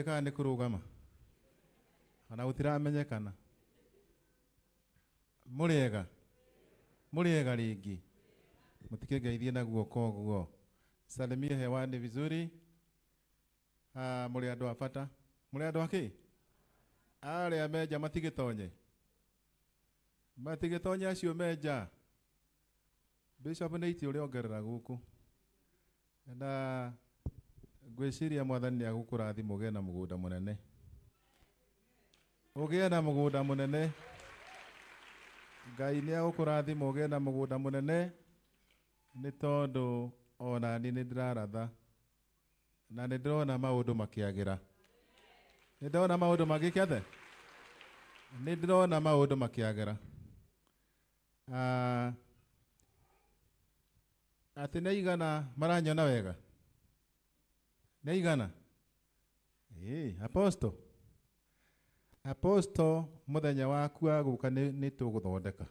ikaandika ni kurugama kana gũtiramenyekana mũrĩega mũrĩega rĩngĩ mũtikengeithie na guoko ũguo salimia hewani vizuri ah, mũrĩ andũ a bata mũrĩ andũ akĩ arĩa menja matigĩtonye tonye acio menja bishop nĩ iti ũrĩongerera guku na ngwĩciria mwathani nĩ agũkũrathimo ũgĩe na mũgũnda mũnene ũgĩe na mũgũnda mũnene ngai nĩ agũkũrathimo ũgĩe na mũgũnda mũnene nĩ tondũ ona niĩ nĩ ndĩraratha na nĩ ndĩrona maũndũ makĩagĩra nĩ ndĩrona maũndũ magĩkethe nĩ ndĩrona maũndũ makĩagĩra ah, atĩ nĩ aigana maranyona wega Neigana. aposto aposto Apostle muthenya waku wa guka ni tuguthondeka.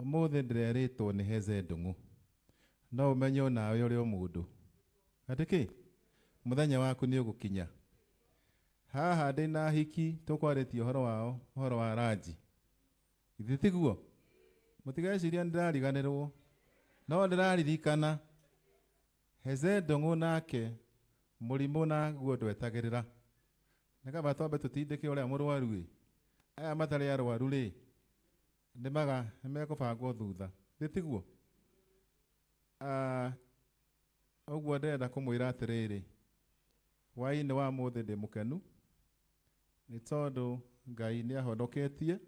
Umuthi ndireritwo ni heze ndungu. No umenye nawe uri mundu. Atiki muthenya waku ni ugukinya. Haha ndä na hiki tukwarĩtie horo wao horo wa ranji ithe tiguo mutigeciria ndirariganirwo no ndiraririkana heze ndongu nake murimu na guo ndwetagirira nä kaba twambe tå tindä kä å rä a må rwaru aya matarä arwaru rä nä maga bangwo thutha gä tiguo å ah, guo ndärenda kå mwä ra atä rä rä hwainä wa må thä ndä må kenu nä tondå ngai nä ahonoketie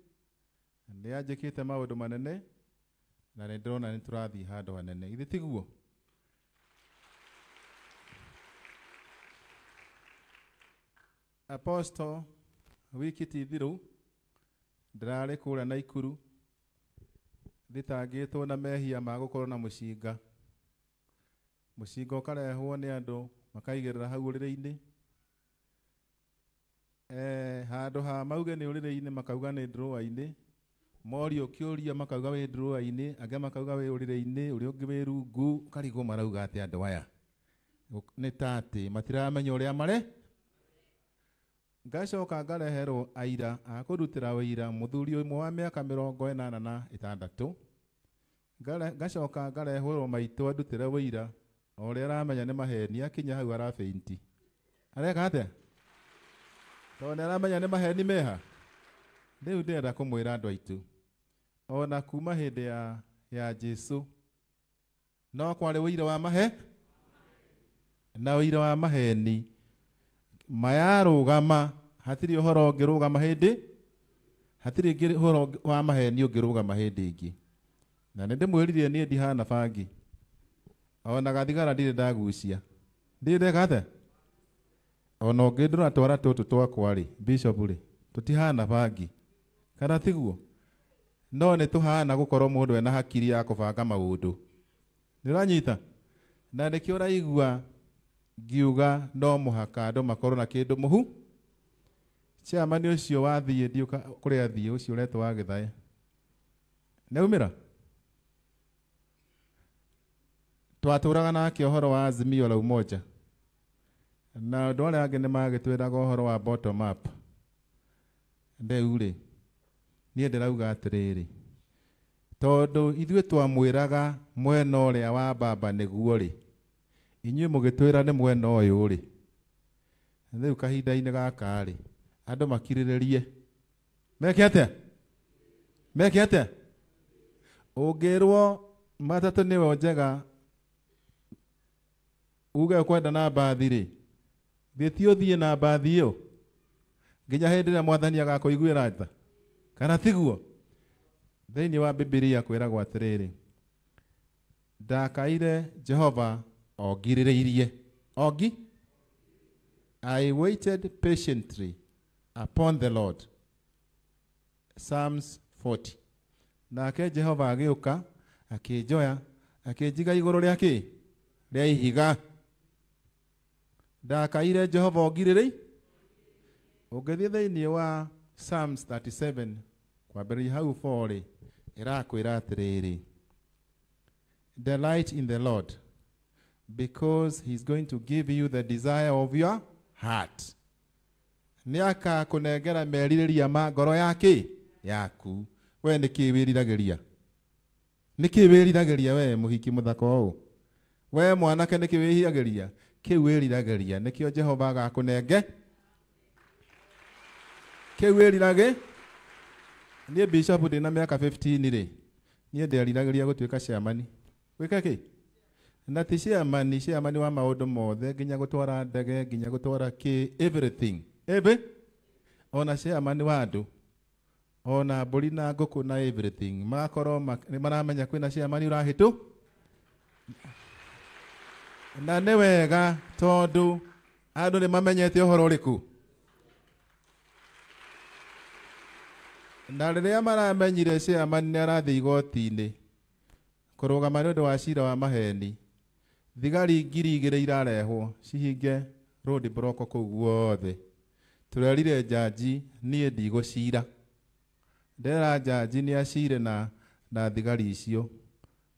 nä anjä kä te maå ndå manene na nä ndä rona nä tå rathiä handå hanene githä tiguo apostle wiki ti thiru ndirarä kå rä naikuru thitangä two na mehia ma gå korwo na må cinga må cinga å karehwo nä andå hau å rä rä handå ha mauge nä å rä makauga nä ndråa mori å kä ria makauga wä ndråa-inä angä makauga wä å uri rä-inä rungu marauga atä andå aya nä ta matiramenya å rä a mare ngacoka ngareherwo aira akũrutĩra wĩira mũthuri ũmwe wa mĩaka mĩrongo ĩnana na ĩtandatũ ngacoka ngarehũrwo maitũ andutĩre wĩira o aramenya nĩ maheni akinya hau arabeinti areka atĩa tondũ nĩ aramenya nĩ maheni meha rĩu ndĩrenda kũmwĩra andũ aitũ ona kuma hĩndĩ ya ya jesu no kwarĩ ũira wa mahe na ũira wa maheni mayarũgama hatiri uhoro ngiruga mahindi hatiri rå gama wa maheni ngiruga mahindi ngi gama hä ndä ingä na nä ndä mwä rire niä ndihana bangi ona gathigara ndirä ndagucia ndirä ndekate ona å ngä ndå na twara tå tå twakwarä rä tå tihana bangi kana tiguo no nä tå hana gå korwo må ena hakiri ya kubanga banga maå ranyita na nä kä å raigua ngiuga no må haka makorwo na kindu muhu å cio wathiä ndiå kå rä athiä å cio ũretwo wa gĩthaya nĩaumä ra twatå raga nake å horo wa azimio la umoja na a angä nä magä twä raga å horo wa bottom up rĩu rĩ niä ndä rauga atä rä rä tondå ithuä twamwä raga mwena å rä a wa baba nä guo rä inyuä må gä twä ra nä mwena å yå rä rĩu kahinda-inä gaka andå makirä rä rie meke atä meke atä å ngä rwo matatå nä we njega uge kwenda na mbathi rä thiä ti å thiä na mbathi ä nginya hä ndä ä rä a mwathani agakå kana tiguo thä inä wa bibiria kwä ragwo atä rä rä ndakaire jehova ongirä rä irie ongi i waited patiently upon the Lord. Psalms 40. Nake Jehova agiuka akijoya akijiga iguru ria ki ria ihiga ndakaire Jehova ongiriri ungithie thiini wa Psalms 37 kwambĩrĩria hau 4 ĩrakwĩra atĩrĩrĩ delight in the Lord because he's going to give you the desire of your heart nä akakunengera merirä ma ngoro yakä yaku we nä kä wä riragä ria nä kä wä riragä ria we må hiki må thaka å we mwanake nä kä wä hiragä ria kä u wä riragä ria nä kä o jehova agakå nenge kä u wä riragä niä bishop ndä na mä aka rä niä nderiragä ria gå tuä ka ciamani gwä ka kä na ti ciamani ciamani wa maå ndå mothe nginya gå twara ndege nginya gå twara kä everything Ebe? Ona ciama nĩ wa andũ. Ona mbũri na ngũkũ na everything. Magakorwo nĩ maramenya kwĩna ciama nĩ ũrahĩtũ. Na nĩ wega tondũ andũ nĩ mamenyete ũhoro ũrĩkũ. na rĩrĩa maramenyire ciamani nĩ arathiĩ igoti-inĩ kũrũgama nĩ ũndũ wa cira wa maheni thigari ngiri igĩrĩ irarehwo cihinge road block kũu guothe turerire jaji nie ndigå cira ndera jaji nä acire na na thigari icio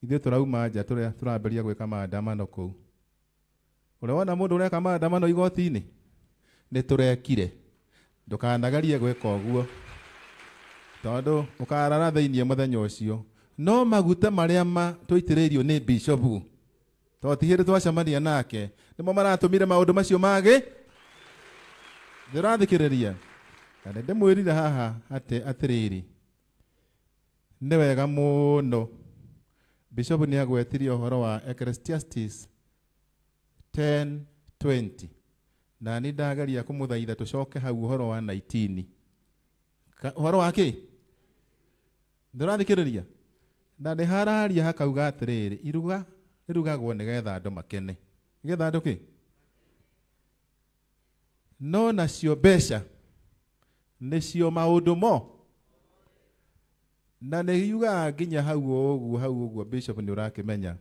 ithuä tå rauma nja tå ramberia gwä ka maandamano kå u å rä a wona må ndå å reka maandamano igoti-inä nä tå rekire ndå kanagerie gwä ka å guo tondå å karara thä iniä no maguta maria a ma tå itä rä irio nä bishop to ti hä ndä twacemania nake nä mo maratå mire maå ndå macio magä ndirathikiriria na nĩ ndĩmwĩrire haha atĩ atĩrĩrĩ nĩ wega mũno bishop nĩ agwetirie ũhoro wa Ecclesiastes 10:20 na nĩ ndageria kũmũthaitha tũcoke hau ũhoro wa 19 ũhoro wa kĩ ndũrathikĩrĩria na nĩ hararia hakauga atĩrĩrĩ iruga rĩrugagwo nĩgetha andũ makene nĩgetha andũ kĩ no na sio mbeca nä cio maå ndå mo na nä yugaga nginya hau åguo hau åguo bishop ni å rakä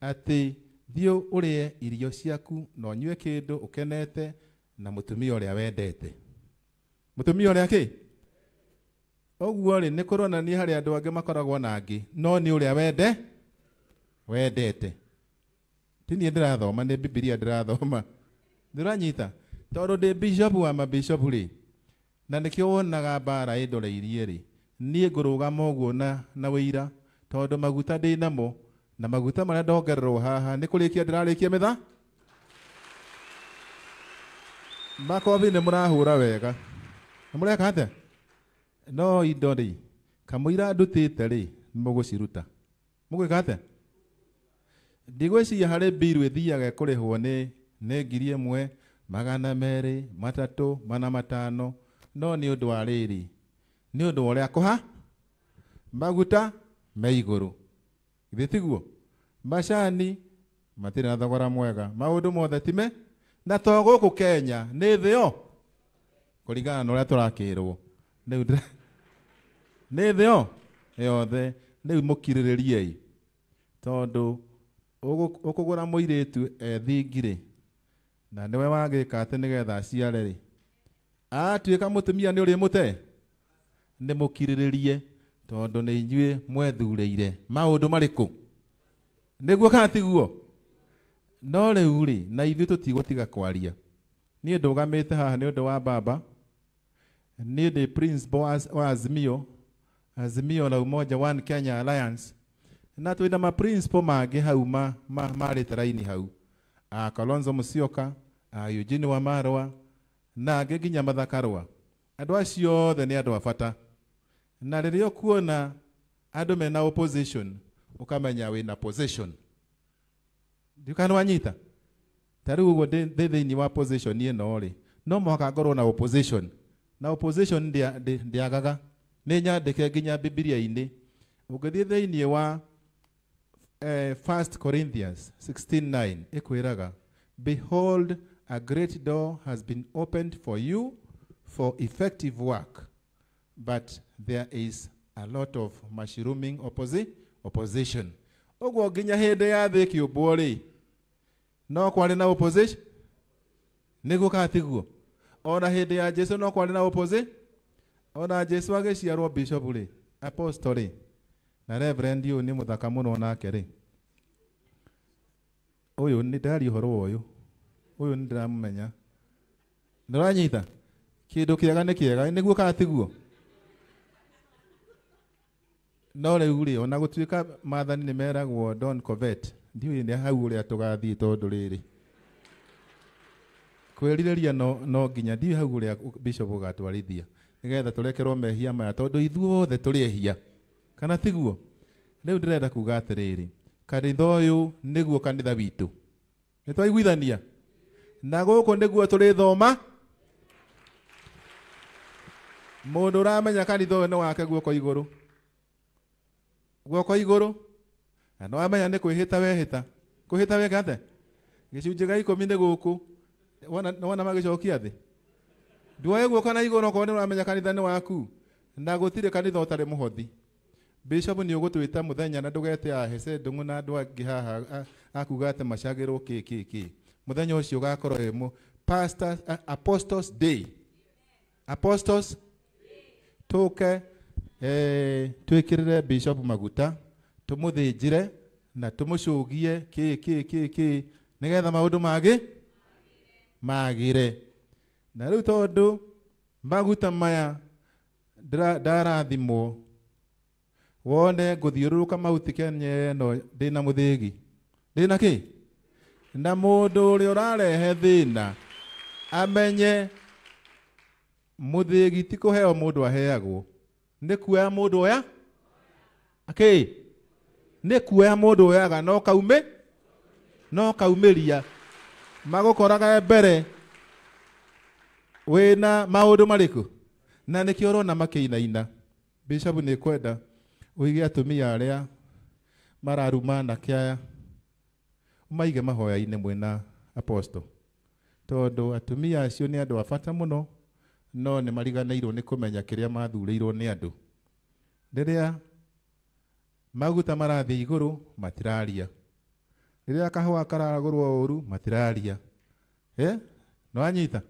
atä thiå å rä e irio ciaku na å kindu kä ndå å kenete na må tumia å rä a wendete må tumia å rä a kä ũguo rĩ nĩ kũronania makoragwo na angĩ no ni ũrĩa wende wendete ti ndirathoma ni nĩ bibilia ndĩrathoma nĩ tondå ndä bishop wa mabishop rä na nä kä wonaga mbara ä ndoreirie rä niä ngå rå ga å na na wä ira tondå maguta ndä namo na maguta marä a ndongererwo haha nä kå rä kia ndä rarä kia mä tha makobi nä må rahå ra wega nä må reka atä no indo rä kamå ira ndutä te rä må gå ciruta må gwä ka atä ndigwä ciria harä mbirå ä thiaga kå rä hwo nä ngiri mwe magana meri matatu mana matano no ni undu wa rĩrĩ nĩ ũndũ wa ũrĩa kũha maguta me igũrũ githĩ tiguo macani matirĩ na thogora mwega maundu mothe time na to gũkũ kenya ni thĩ kuringana kũringana na ũrĩa tũrakĩrwo rĩu nĩ thĩ yo yothe rĩu mũkirĩrĩriei tondu ũkũgũra mũirĩtu ethingire eh, na nĩwe wagĩka atĩ nĩgetha aciare rĩ atuĩka mũtumia nĩ ũrĩ mũte nĩ mũkirĩrĩrie tondũ nĩ inyuĩ mwethurĩire maũndũ marĩkũ nĩguo kana tiguo no rĩu rĩ na ithuĩ tũtigũtiga kwaria niĩ ndũgamĩte haha ni ũndũ wa baba niĩ ndĩ principal wa azimio azimio la umoja one kenya alliance na twĩna ma principal mangĩ hau ma, ma, marĩte raini hau akalonzo musioka Eugene wa marwa na angä nginya mathakarwa andå acio othe nä andå a bata na rä kuona andå mena opposition å kamenya na position ndiuka nä wanyita tarä u de de ni wa position ni no rä no mũhaka ngorwo na opposition na opposition ndia ndiagaga nä nyandä ke nginya bibiria-inä å ngä thiä wa eh, first corinthians 169 ä behold a great door has been opened for you for effective work, but there is a lot of mushrooming opposi opposition. Ogwo ginya hede ya the kiubori. No kwari na opposition. Nigo kathiguo. Ona hede ya Jesu no kwari na opposition. Ona Jesu ageciarwo bishop ri, apostle ri. Na reverend uyu ni muthaka muno nake ri. Uyu ni ndari horo uyu. uyu ndiramumenya ndiranyita kindu kiega ni kiega niguo kana tiguo no riu ri ona gutuika mathani ni meragwo don covet ndiu ni hau uria tugathii tondu riri kwirireria no no nginya ndiu hau uria bishop ugatwarithia nigetha turekerwo mehia maya tondu ithuothe turi ehia kana tiguo riu ndirenda kuga atiriri kanitha uyu niguo kanitha witu nitwaiguithania na guku niguo turithoma mundu uramenya kanitha uyu ni wake guoko iguru guoko iguru na ni wamenya ni kwihita wehita kwihita weka atia gicunji ga ikumi ni guku wona magicokia thi nduoe guoka na iguru okorwo ni uramenya kanitha ni waku na gutire kanitha utari muhothi bishop nä å gå twä ta må thenya na ndå gete ahece ndå ng'å na andå angä haha akuga atä macagä rwo kä kä kä muthenya ucio gakorwo wi mu pastors uh, eh, apostles day apostles tuke eh, twikirire bishop maguta tumuthijire na tumucugie ki ki ki ki nigetha maundu magi magire na riu tondu maguta maya ndarathimwo wone nguthiururuka mauti kenya ĩno ndĩna mũthĩgi ndĩna kĩ na mundu uri urarehe thina amenye muthigi ti kuheo mundu aheagwo ni kuoya mundu oya aki nä kuoya ndå oyaga no kaume no magå koraga mbere ndå marä kå na nikio makä inaina bishop nä kwenda mia arä aria mararuma kä aya maige mahoya-inĩ mwĩna aposto tondũ atumia acio nĩ andũ a bata mũno no nĩ mariganĩirwo nĩ kũmenya kĩrĩa mathurĩirwo nĩ andũ rĩrĩa maguta marathiĩ igũrũ matiraria rĩrĩa kahũa karagũrwo ũru matiraria eh? nwanyita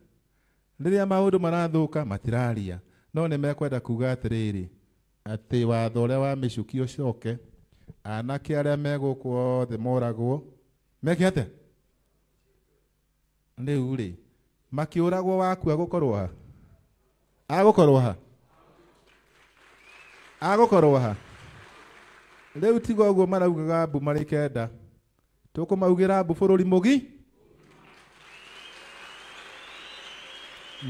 rĩrĩa maũndũ marathũka matiraria no nĩ mekwenda kuga atĩrĩrĩ atĩ watho ũrĩa wa mĩcuki ũcoke anake arĩa megũkwo othe moragwo meke rä makä å ragwo waku korwo ha korwo ha korwo ha u tiga guo maraugaga mbu marä kenda ra mbu må gi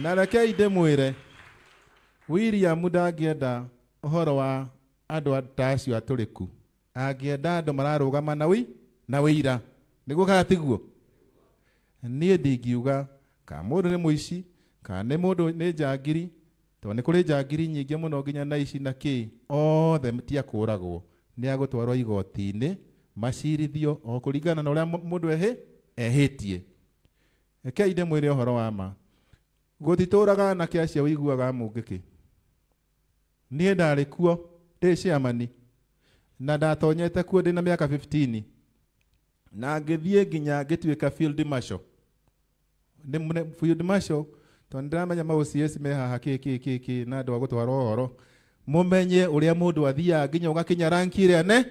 na rekei ndĩmwĩre William å horo wa andå ta acio atũrĩku angĩenda andũ mararũgama na wĩ na ira niguo kana tiguo nie ndingiuga kana må ndå nä må ici kana nä må ndå nä njangiri tondå nä kå rä njangiri nyingä må nginya na ici na ki othe tiakå ragwo nä agå twarwo igoti-inä macirithio o kå na å rä ehe ehetie ndå ehä mwire tie wa ma gå thitå raga anake acio iguaga må ngä kä niä ndarä kuo ndä ciamani na ndatonyete kuo ndä na mä aka nagithie ginya ngituika field marshal ni mune field marshal to ndiramenya ma OCS me haha ki ki ki ki na ndo gutwa rohoro mumenye uria mundu athia ginya ugakinya rank ile ne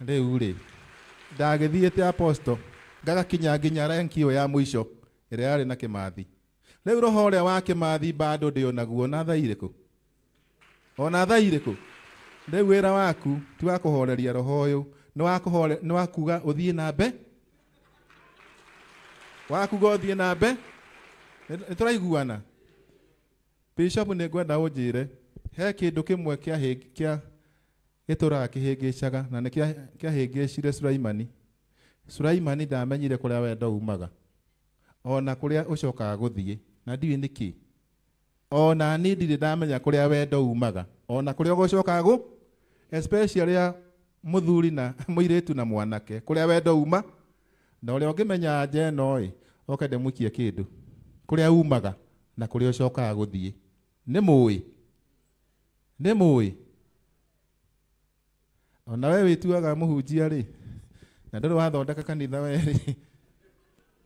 ndi uri dagithie te aposto gaga kinya ginya rank iyo ya muisho ile yari na kimathi Leo roho ole wa kimathi bado ndio naguo na thaire ku ona thaire ku ndi wira waku tiwa kuhoreria roho uyu nä wakå nä wakuga å thiä na mbe wakuga å thiä na mbe nä tå raiguana bishop nä ngwenda å njä re he kä ndå kä mwe kä gä raga kä hä ngä caga na nä kä ahä ngä cire suraimani suraimani ndamenyire kå rä a wenda umaga ona kå rä a å cokaga gå thiä na ndiä nä kä ona ni ndirä ndamenya kå rä a wenda umaga ona kå rä a å gå cokaga gå especially muthuri na muiretu na mwanake kuria wendo uma na uria ungimenya nja ĩno ĩ oke ndĩmwikie kĩndũ kuria umaga na kuria ucokaga guthie ni muwi ni muwi ona we wituaga mũhunjia ri na ndũrĩ wathondeka kanitha we ri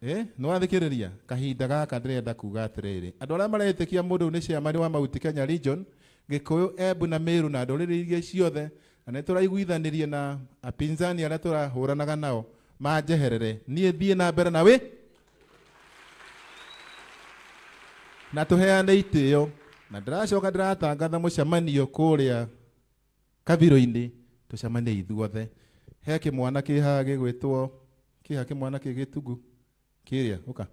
eh no wathikĩrĩria kahinda gaka ndĩrenda kuga atĩrĩrĩ andũ arĩa maretĩkia mũndũ ni ciama nĩ wa Mount Kenya Region gikuyu ebu na Meru na ndũrĩrĩ iria ciothe na nä tå raiguithanä rie na apinzani arä a tå rahå ranaga nao manjeherere niä thiä na mbere na wä na tå heane itä yo na ndä racoka ndä ratangatha må cemanio kå rä a kabirå-inä tå cemanie ithuothe he kä mwana kä haha gä gwä two kä ha kä mwana kä tungu kä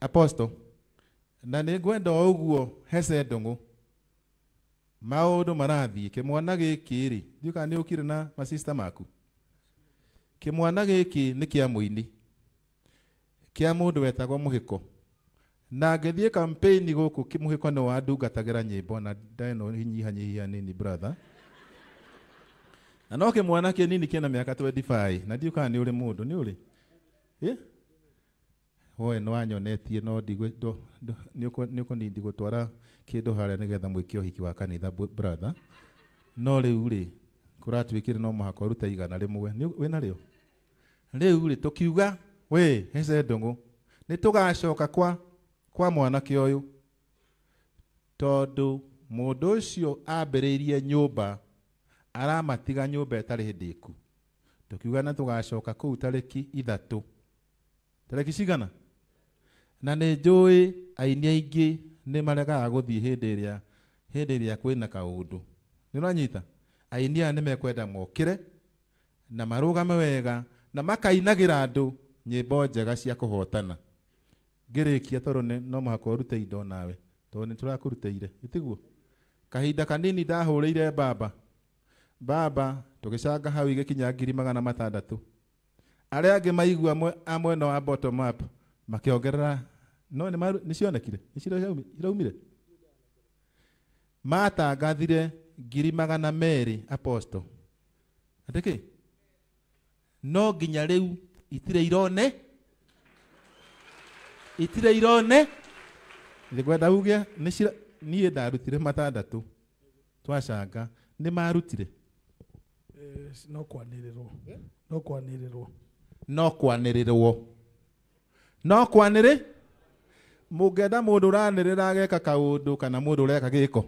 apostle na nä ngwenda o å guo maundu marathiä kä mwana gä kä rä nä å na masista maku kä mwana gä kä nä kä a må ini kä a må ndå wetagwo må hä na ngä thiä kampeini gå kå må hä nä wandungatagä ra nyä nini brother na no mwana kä nini kä na mä aka na ndiå kana nä å rä må ndå nä å rä woe nä wanyonetie no nä å kå nindi gå twara kindu haria nigetha mwikio hiki wa kanitha brother no riu ri kuratuikire no mahako ruta igana rimwe wina rio riu ri tukiuga we hece ndungu nitugacoka kwa kwa mwanake uyu tondu mundu ucio ambiriirie nyumba aramatiga nyumba itari hindiku tukiuga na tugacoka kuu tariki ithatu tariki cigana na ni njui aini aingi nä maregaga gå thiä hä ndä ä rä a kwä na kaå ndå nä ranyita aini aya nä mekwenda mokä na marå wega na makainagira ra nyimbo nyä njega cia kuhotana hotana ngä rä no mũhaka ũrute indo nawe to nä tå rakå rutĩire kahinda kanini ndahå rä baba baba tũgĩcanga hau igĩkinya ngiri magana matandatũ arĩa angĩ maigua amwena wa bottom up makiongerera no maru cionekire iraumire matangathire ngiri magana merä apostle atä kä no nginya rä u itirä irone itirä irone ngwenda uge niä ndarutire matandatå twacanga nä marutire eh, no no kwanä rä rwo no kwanä rä rwo no kwanä rä mugenda mundu ranirira ageka kaundu kana mundu ureka giko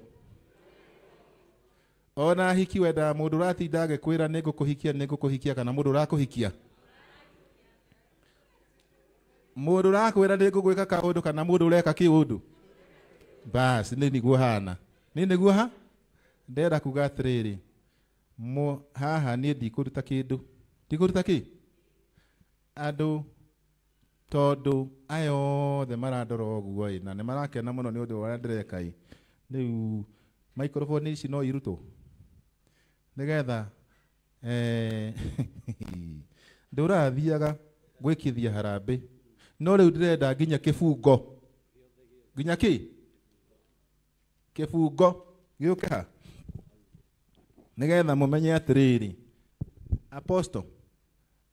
ona hiki weda mundu ratinda agikwira ningukuhikia ningukuhikia kana mundu rakuhikia mundu rakwira ningugwika kaundu kana mundu ureka kiundu bas ni niguo hana ni niguo ha ndera kuga atiriri haha ni ndikuruta kindu ndikuruta ki andu tondå aya othe marandora guo na nä marakena må no nä å ndå å rä ndäreka ä rä u maikroboni ici no irutwo nä getha eh, ndå å rathiaga gwä kithia harambä no rä u renda nginya kä bungo nginya kä kä bungo gä å ke ha nä getha må menye atä rä rä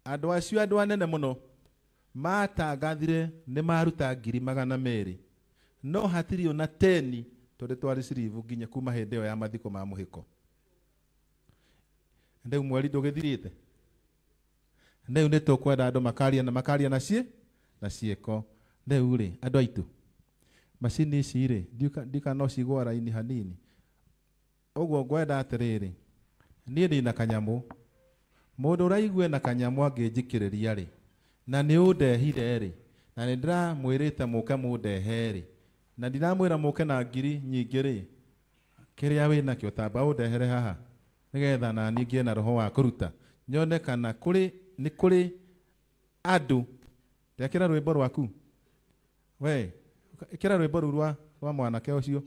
andå acio andå anene må no matagathire nä maruta ngiri magana merĩ no hatirio na teni tondä twarä sirivu nginya kuma hä ya mathiko ma må hä ko rĩu mweri ndũgĩthirĩte te rĩu nĩ makaria na makaria na ciĩ na ciĩko rĩu rĩ andũ aitũ macini ici rĩ ndika no cigwa raini hanini ũguo ngwenda atĩrĩrĩ niĩ ndĩ na kanyamu. mũndũ uraigwe na kanyamũ angĩnjĩkĩrĩria rĩ na nä å ndehire rä na nä ndä ramwä rä te må ke må ndehe rä na ndiramwä ra må ke na ngiri nyingä rä kä rä a wä nakä o tamba å ndehere haha nä getha nani ngä na roho wa kå ruta nyone kana nä kå rä andå ndäakä ra rwä mbo rwaku we kä ra rwä mbo rä u rwa mwanake å cio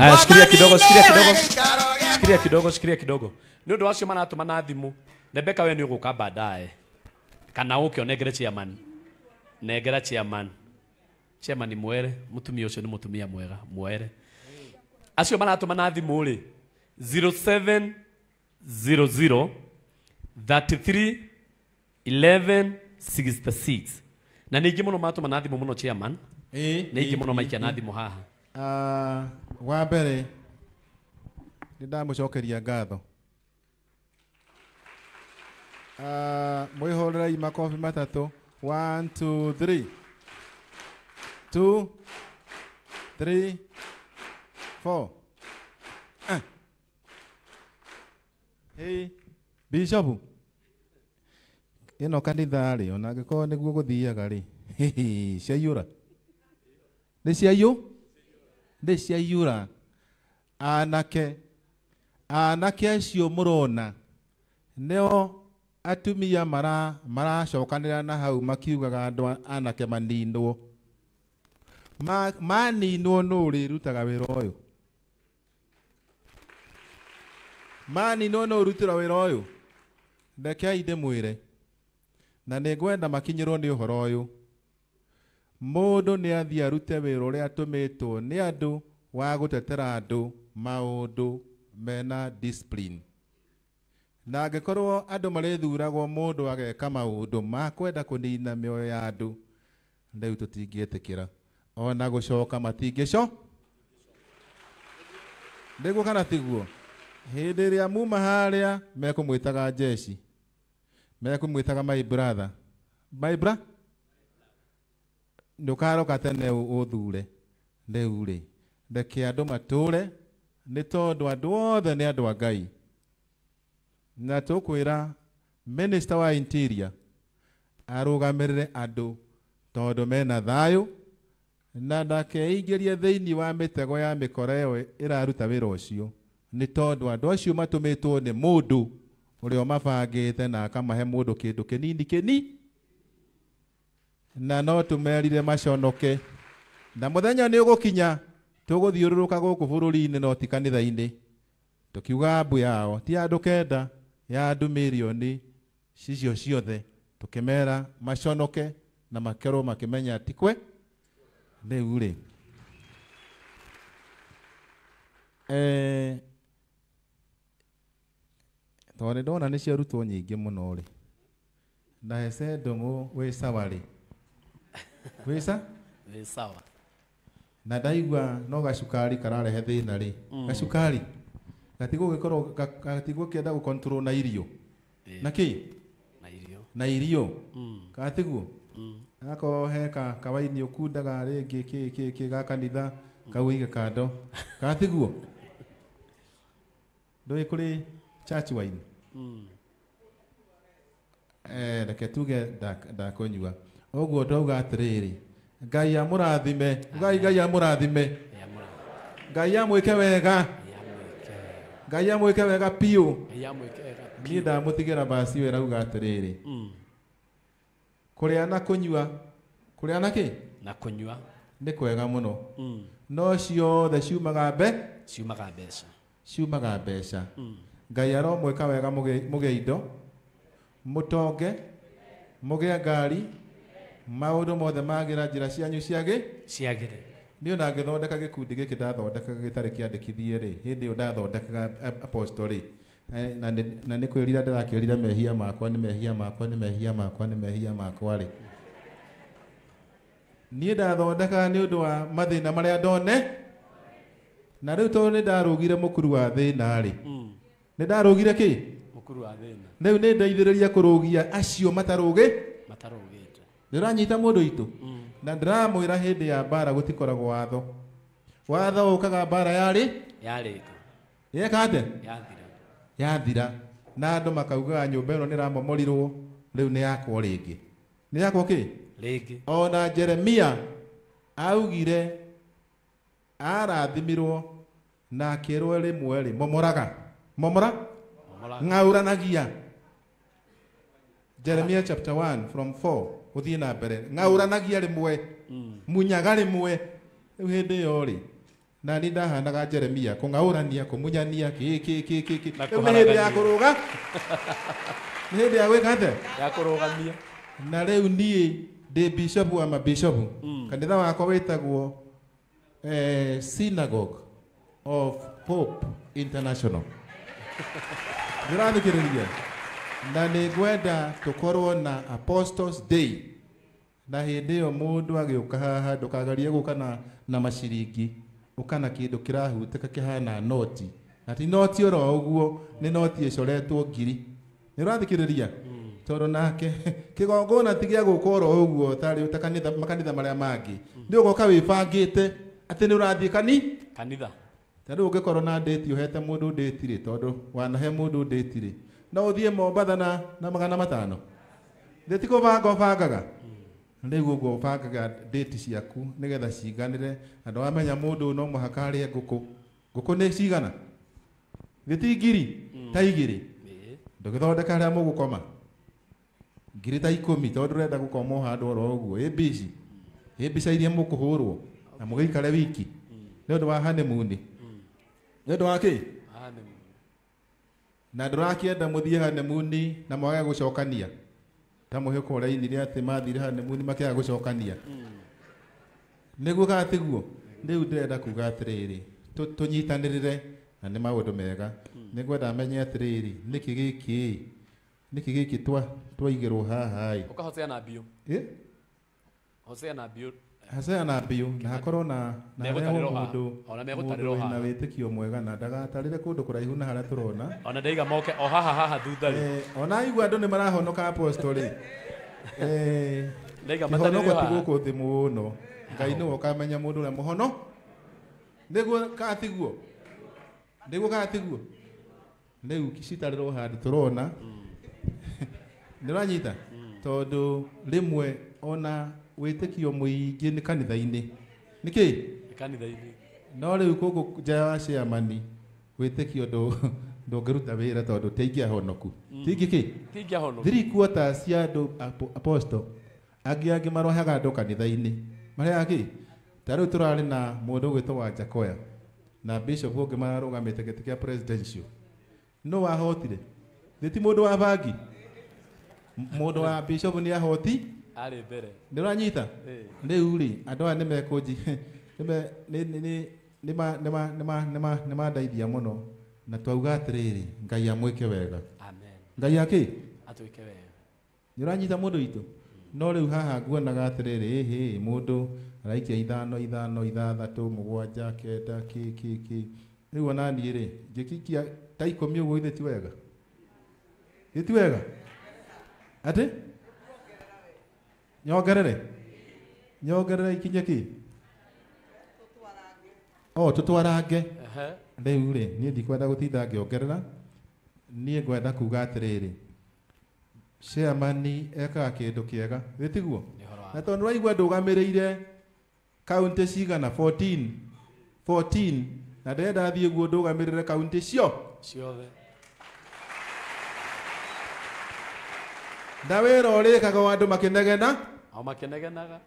Aya, shikilia kidogo, shikilia kidogo. Shikilia kidogo, shikilia kidogo. Ni ndo wacio maratuma na thimu. nebeka we ni uguka baadaye. Kana uke onegere chairman. Negera chairman. Chairman ni mwere, mutumia ucio ni mutumia mwega, mwere. Acio maratuma na thimu ri 0700 33 33 66 na ningĩ mũno matũma na thimũ mũno chairman ningĩ mũno maikia na thimũ haha Wabere, mbere nä ndamå cokeria ngatho mwä hå rä three two three four uh. hey bishop ino kanitha rä ona angä korwo nä guo gå thiaga rä ciaiyå ra nä thiaga ra ciaiya ra thä ciaiyå anake anake acio må rona neo atumia mara maracokanira na hau makiugaga andå anake maninwo maninwo nå rä rutaga wä ra å yå maninwo nå rutä ra wä ra å yå rekei ndä mwä re na nä ngwenda makinyä rwo nä å horo å yå mundu ni athie arute wira uria atumitwo ni andu wa gutetera andu maundu mena discipline na angikorwo andu marithuragwo mundu ageka maundu makwenda kunina mioyo ya andu riu tutingitikira ona gucoka matingico niguo kana tiguo hindi ĩrĩa muma harĩa mekumwĩtaga jeshi mekumwĩtaga my brother my brother ndukaroka tene uthure riu ri reke andu mature ni tondu andu othe ni andu a ngai na tukwira minister wa interior arugamirire andu tondu mena thayu na ndakeingĩrie thĩinĩ wa mĩtego ya mĩkora ĩyo ĩraruta wĩra ũcio nĩ tondũ andũ acio matũmĩtwo nĩ mũndũ ũrĩa ũmabangĩte na akamahe mũndũ kĩndũ kĩnini kĩnini na no merire maconoke na muthenya ni ugukinya tuguthiururuka guku bururi inä no ti kanitha tå tukiuga mbu yao ti andu kenda ya andu mirioni cicio ciothe mera maconoke na makerwo menya tikwe riu ri ee, tondå ndona nä ciarutwo nyingä må no rä na hecendå ngå wä cawa rä wica ni sawa na ndaigua no gacukari kararehe thĩna na mm. gacukari gatigå gikoro korwo kenda kä control na irio na ki na irio na irio mm. gatiguo mm. kawaini å kundaga rä ngä kä gakanitha kä ga kanitha mm. kauige kando gatiguo ndå ä kå rä church wine da mm. eh, tuge ndakå nyua ũguo ndauga atĩrĩrĩ ngai amũrathime ngai ngai amũrathime ngai amwĩke wega ngai amwĩke wega piũ niĩ ndamũtigĩra basi we rauga atiriri kũrĩa na kũnyua kũrĩa na kĩ na kũnyua nĩ kwega mũno mm. no ciothe ciumaga mbe ciumaga mbeca ciumaga mbeca mm. ngai aromwĩka wega muge indo mũtonge mugea ngari maundu mothe magira njira cianyu ciagi ciagire niå na ngä thondeka gä kundi gä kä ndathondekaga gä tarä kä andäkithie yo ndathondekaga apostoli na nä kwä rira ndärakä rira mehia makwa nä mehia makwa nä mehia makwa nä mehia makwa rä niä ndathondekaga nä å ndå wa mathä na marä a ndone na rä u tondå nä ndarå gire må kuru wa thä hmm. narä nä ndarå gire kä rä u nä ndeithä rä ria kå rå gia acio matarå gä må ndå itu mm. na hä ndä ya mbara tikoragwo watho watho ukaga mbara yari yathira na andå makaugaga nyå mba ä no nä ramomorirwo rä u nä yakwo ngä nä yakwo kä ona jeremia augire arathimirwo na rä mwe rä momoraga momora ng'auranagia jeremia chapter 1 from 4 uthie na mbere ng'auranagia rimwe munyaga rimwe riu hindi iyo ri na ni ndahanaga jeremia kung'aurania kumunyania ki ki ki ki ki riu ni hindi ya kuruga ni hindi ya gwika atia ya kurugamia na riu nie ndi bishop wa mabishop mm. kanitha wakwa witagwo eh, synagogue of pope international ndirathikiriria na nä ngwenda tå korwo na apostles day na hä ndä ä yo må ndå agä å ka haha ndå kagarie gå ka na maciringi å kana kä ndå kä rahutä ka kä noti na ti noti å ro å guo nä noti ä coretwo ngiri nä å rathikä rä ria mm. tondå nake kä gongona ti gä a gå ka å å guo tarä ta makanitha marä a mangä mm. nä å goka wä bangä te atä nä å rathiä kani kanitha tarä u å ngä korwo na ndä ti å hete må ndå ndä tirä tondå wanahe må ndå ndä tirä no uthie mombatha na na magana matano banga nditikubanga ubangaga rĩu ũguo ũbangaga date ciaku nä getha ciganä nĩgetha ciganĩre na ndwamenya mũndũ no mũhaka arĩe ngũkũ kå nä cigana gĩti ngiri mm. ta igĩrĩ ndũgĩthondeka harĩa mũgũkoma ngiri ta ikũmi tondũ ũrenda gũkoma handũ oro guo ĩ mbici ĩ mbica iria rwo na må gä ikare wiki nä å ndå wa hanimuni nĩ ũndũ mm. ndå kĩĩ na ndurakienda muthie hanemuni na mwage gucokania ta muhiko urainire ati mathire hanimuni makiaga gucokania hmm. niguo kana tiguo riu ndirenda kuga atiriri tunyitanirire na nä maå mega nä hmm. ngwenda menye atä rä rä giki kä gä kä nä kä gä kä twaigä rwo hahaä hosea na haceana mbiũ na hakorwo na mũndũ ona megũtarĩrwo na wĩtĩkio mwega na ndå kå raihu na harĩa tũrona ona ndaiga moke o haha haha thutha rĩ eh, ona aigua andũ nĩ marahonoka apostol rĩ eh, ndaiga matanĩrwo haha gũkũ thĩ mũno ngai nĩwe ũkamenya mũndũ ũrĩa mũhono nĩguo katiguo nĩguo katiguo tå rona nä tũrona mm. nĩ ũranyita mm. tondũ rĩmwe ona witikio muingi ni kanitha-ini niki kanitha-ini no riu guku nja wa ciamani witikio ndu ndungiruta wira tondu tingia honoku tingi ki tingia honoku three quarters ya andu apostle angi angi marohaga andu kanitha-ini maria ki ta riu turari na mundu ugwitwo wa jakoya na bishop ungi mararugamite giti kia presidential no wahotire thiti mundu wa bangi mundu wa bishop ni ahoti nä å ranyita rä rĩu rĩ andũ aya nĩ mekũnji nĩ mandaithia no na twauga rä ngai ke wega ngai akĩ nä å ranyita må ndå witũ no u haha nguonaga atĩrĩrĩ må ndå araikia ithano ithano må gwanja kenda kĩ kĩ kĩ rĩu ona niĩ rĩ ngĩkikia ta å guo ithe ti wega ti wega atĩ ñoo gëre de ñoo gëre de ki njëkk yi oh tutu wara agge ndey uh -huh. wure ni di ko da ko ti da gyo gerna ni e go da ku ga treri se amani e ka ke do ke ga reti go na ton roi go do ga mere ide kaunte si ga na 14 14 na de da bi go do ga mere kaunte sio sio ve da we ro re ka go wa do makinde ga na o makenegenaga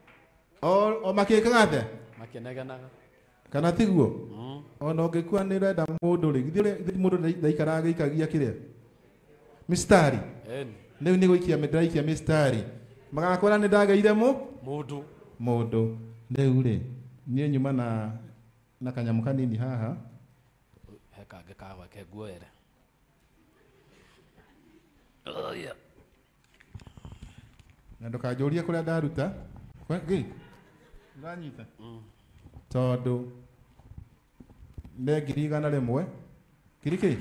makenegenaga kana tiguo hmm. ona ngikua ni renda mundu ri githire mundu ndaikara gikagia kiria mistari riu ni guikia ndiraikia mistari magakwira ni ndageire mu mundu mundu riu ri niä nyuma na na kanyamå kanini haha oh, yeah na ndukanjũrie kũrĩa ndaruta ndanyita tondũ nĩ ngiri igana rĩmwe ngiri kĩ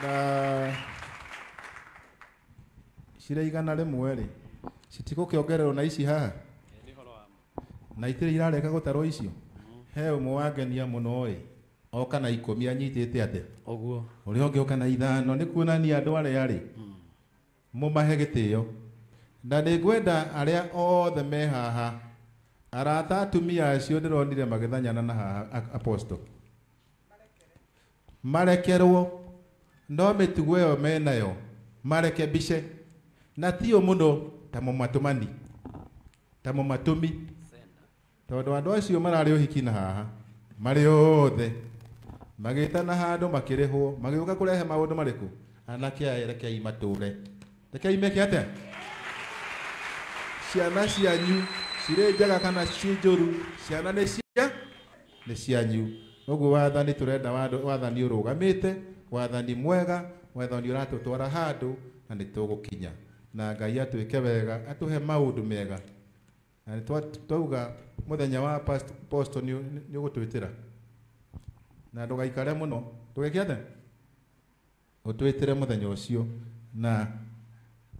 na cirĩ igana citigå kä ongererwo na ici haha na itirĩ irareka tarwo icio he mwe wangenia no ä oka na ikumi anyitite ate oguo uri onge oka na ithano ni kuonania andu aria ri mumahe gitio na ni ngwenda aria othe me haha arata atumia acio ndironire magithanyana na haha apostle marekerwo no mitugo ĩyo menayo mareke mbice na tio mũno ta mũmatũmani ta mũmatũmi tondũ andũ acio mararĩ hiki na haha marĩ othe magitana handu makirihwo magiuka kurehe maundu mariku anake arekei mature rekei meke atia ciana cianyu cirä njega kana ciä njå ru ciana nä cia nä cianyu å wathani tå renda wathani å rå gamä te wathani mwega wathani å ratå twara handå na nä tå kinya na ngai atwä ke wega atå he maå mega na nä twauga må thenya wa posto nä å gå twä na ndugaikare muno tugekire atĩa utwitire muthenya ucio na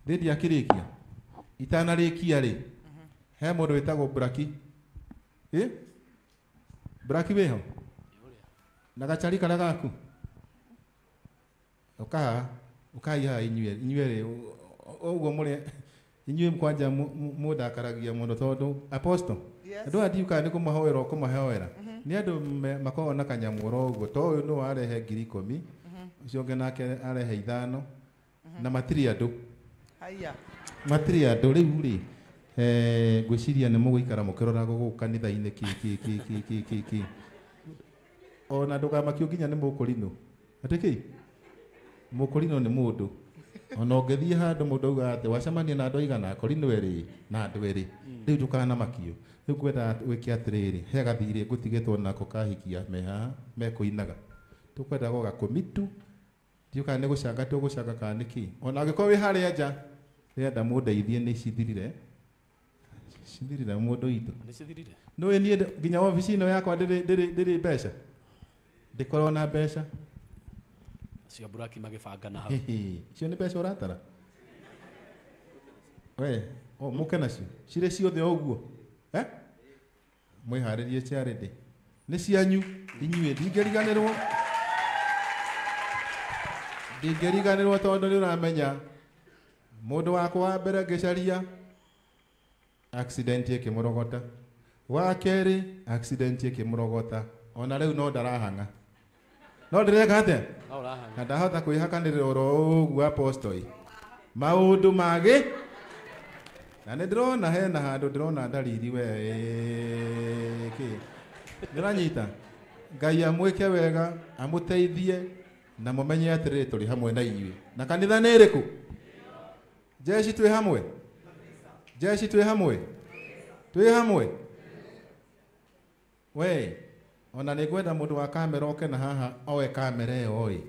ndindi akirikia itanarikia ri he mundu witagwo braki ĩ braki wĩho na gacari karĩa gaku ũkaha ũkai inywe inyue inyue rĩ ũguo mũrĩ inyue kwanja mũndakaragia mũno tondũ apostle andũ aya ndiũkaga nĩ kũmahoera ũkũmahoera nä andå makoragwo na kanyamå ro å guo to å yå nä warehe ngiri ikå mi å cio ngä nake arehe ithano na matirä andå matirä andå rä u rä eh, ngwä ciria nä må gå ikara må kä roragå gå kanitha-inä kkkkk ona ndå gamakiå nginya nä må kå rinå atä kä må kå rinå nä må ndå ona ũngĩthiĩ handũ mũndũ auga atĩ wacemania na andũ aigana kori nĩ werĩ na andũ erĩ mm. rĩu na makio rĩu ngwenda wĩke atĩrĩrĩ he gathirĩ ngũtigĩtwo nako kahikia me haha mekũinaga tũkwenda goga kũmitu ndiũ kana nĩ gũcanga tũgũcanga kana nĩ kĩ ona angĩkorwo wĩ harĩa nja rĩrenda mũndeithie nĩ cithirire cithirire mũndũ witũ nĩũĩ niĩ nginya wabici ĩno yakwa ndĩrĩ mbeca ndĩkorwo na mbeca cio buraki na hau cio nä mbeca å ratara o må ke nacio cirä ciothe å guo mwä harä rie ciarä ndä nä cianyu inyuä riganä rwo riganä rwo tondå nä å ramenya må ndå wakwa wa mbere ngä caria ä kä må rogota wa kerä accident kä må rogota ona rä u no ndarahang'a no ndireka atia na ndahota kwihakaanirira oro uguo maå ndå magi na nä ndä rona hena handå ndä rona ndariri we kä nä ranyita ngai amwä wega amå teithie na må menye atä rä tå rä hamwe na inyuä na kanitha nä rä kå jeshi twä hamwe jeshi twä hamwe twä hamwe we ona nä ngwenda må ndå wa kamera oke na haha oe kamera ä yoä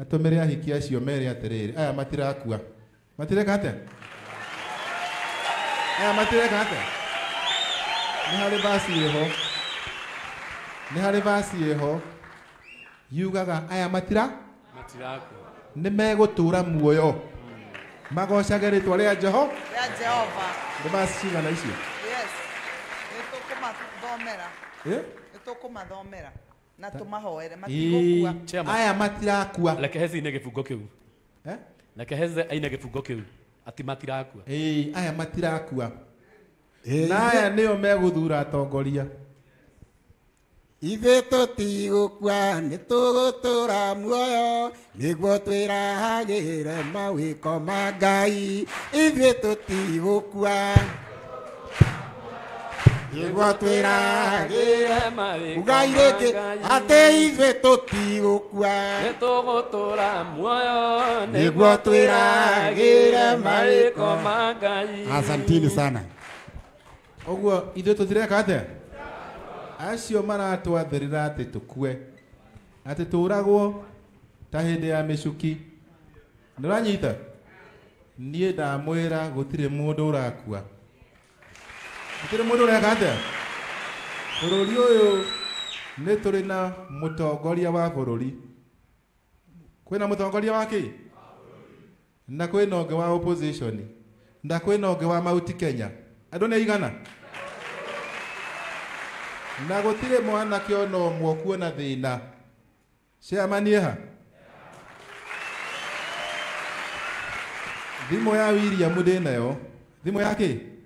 atå mä re ahiki acio merä atä rä rä aya matirakua matireka atä aya matireka atä nä harä basi ä ho nä harä basi ä ho yugaga aya matira nä megå tå ra muoyo magocage rä twa rä a jeho nä bacigana icio yes. nä tå kå mathomera tukumathomera na tumahoere matigukua aya matirakua reke hezi ine gibungo kiu eh? reke heze aine gibungo kiu ati matirakua aya matirakua na aya nio meguthura atongoria ithe tũtigũkua nĩ tũgũtũra muoyo nĩguo twĩrahagĩre mawĩko ma ngai ithuĩ tũtigũkua nigua twiragire ugai rĩngĩ atĩ ithuĩ tũtigũkua nĩtũgũtũra muoyo niguo twiragire marĩko ma ngai asantini sana ũguo ithuĩ tũtireka atĩa acio maratwathĩrĩra atĩ tũkue atĩ tũragwo ta hĩndĩ ya mĩcuki nĩũranyita niĩ ndamwĩra gũtirĩ mũndũ ũrakua gũtirĩ mudo ũreka atĩa bũrũri ũyũ netore tũrĩ na mũtongoria wa bũrũri kwĩna mũtongoria wa kĩ na kwĩna ũngĩ wa opposition na kwĩna ũngĩ wa mauti Kenya Adone nĩ aigana na gũtirĩ mwanake ona na kuona thĩna ciamanie ha thimũ ya William ndĩ nayo thimũ ya kĩ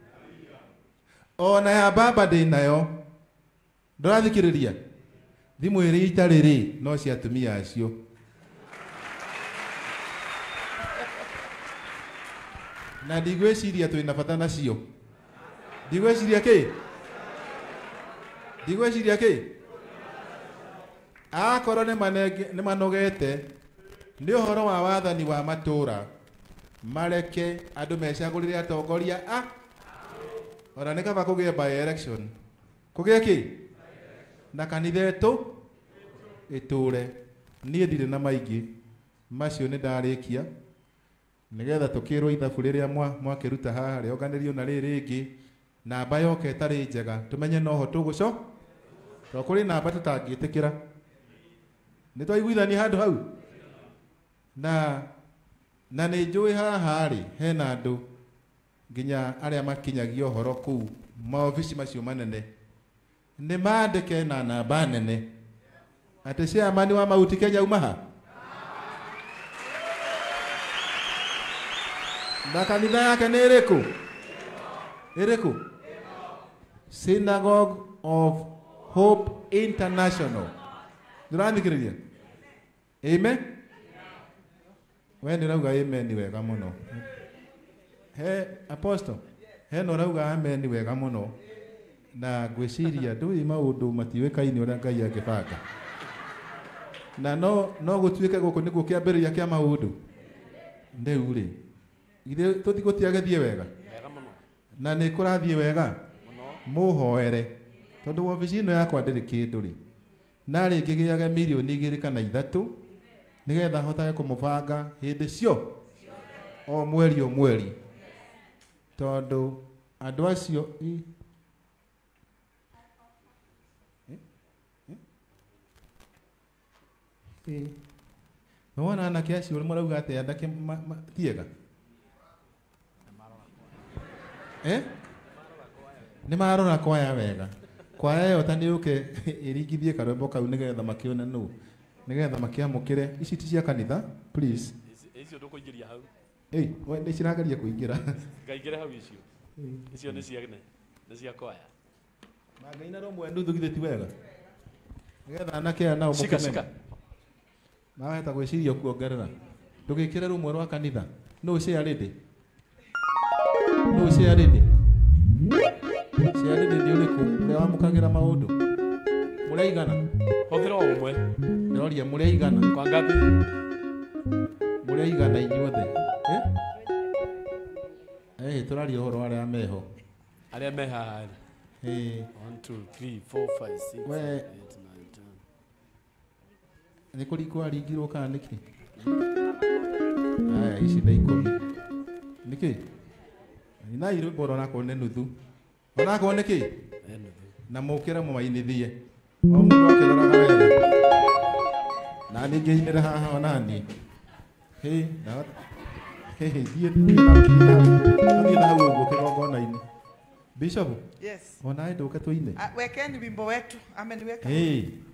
ona ya baba ndä nayo ndårathikä rä ria thimå ä rä itarä rä no cia atumia acio na ndigwä ciria twä na bata nacio ndigwä ciria kä ndigwä ciria kä akorwo nä manogete nä å horo wa wathani wa matå ra mareke andå mecagå rä re atongoria ah ona nä kaba kå gä e by kå gä e kä na kanitha ä tå re niä ndirä na maingä macio nä ndarä kia nä getha tå kä rwo ithabu rä rä a mwakä ruta haha rä onganä na rä rä ngä namba yoka tarä njega tũmenye noho tũgũco to rä namba ra nä twaiguithania handå hau na nä njå ä haharä hena andå nginya arĩa makinyagia ũhoro kũu maobici macio manene nĩ mandĩke na namba nene atĩ ciamani wa mauti kenya umaha na kanitha yake nĩ ĩrĩkũ ĩrĩkũ synagogue of hope international nĩ ũranthikĩrĩria amen we nĩ ũrauga amen wega mũno he apostle no rauga amen wega muno na ngwiciria ndũĩ maũndũ matiũĩkaine ũrĩa ngai akibanga na no no gũtuĩke gũkũ nĩguo kĩambĩrĩria kĩa maũndũ rĩu rĩ ithe tũtigũtiagethie wega na ni kurathie wega mũhoere tondũ wobici ĩno yakwa ndĩrĩ kĩndũ rĩ narĩ ngĩgĩage mirioni rä kana nä getha hotage hä ndä cio o mweri o mweri tondå andå acio eh? eh? eh? wona anake acio rä marauga atä andake tiega nä marora kwaya wega kwaya yo ta nä å ke ä ringithie karwembo kau nä getha makä one nä getha makä amå kä re ici ti cia kanitha please. ndå kå hau nä cirageria kå ingä ra ngaingä hau icio icio nä ciane nä ciakwaya na ngai na romwe nduthu githä ti wega nä getha anake aya nao må gwä ciria kuongerera ndå gä kä re rå rwa kanitha no ciarä ndä no ciarä ndä ciarä ndä nä å rä kå å rä a wamå kagä ra maå ndå må rä a igana hothä ra å mwe ndä roria må rä a igana kwangathi må rä a igana inyuothe eh turaria uhoro aria meho arä a haha rĩ we nĩ kũringwo aringirwo kana nä kĩ aya ici ikå mi nä kä nai rwĩmbo ronakorwo nĩ nuthu onakorwo nä kä na mũkĩre mũmainithie o mũndũ akĩroraga wega na inä re haha onaniä na å kä bishop yes ndå ke wekeni wimbo wetu ameniweka hey.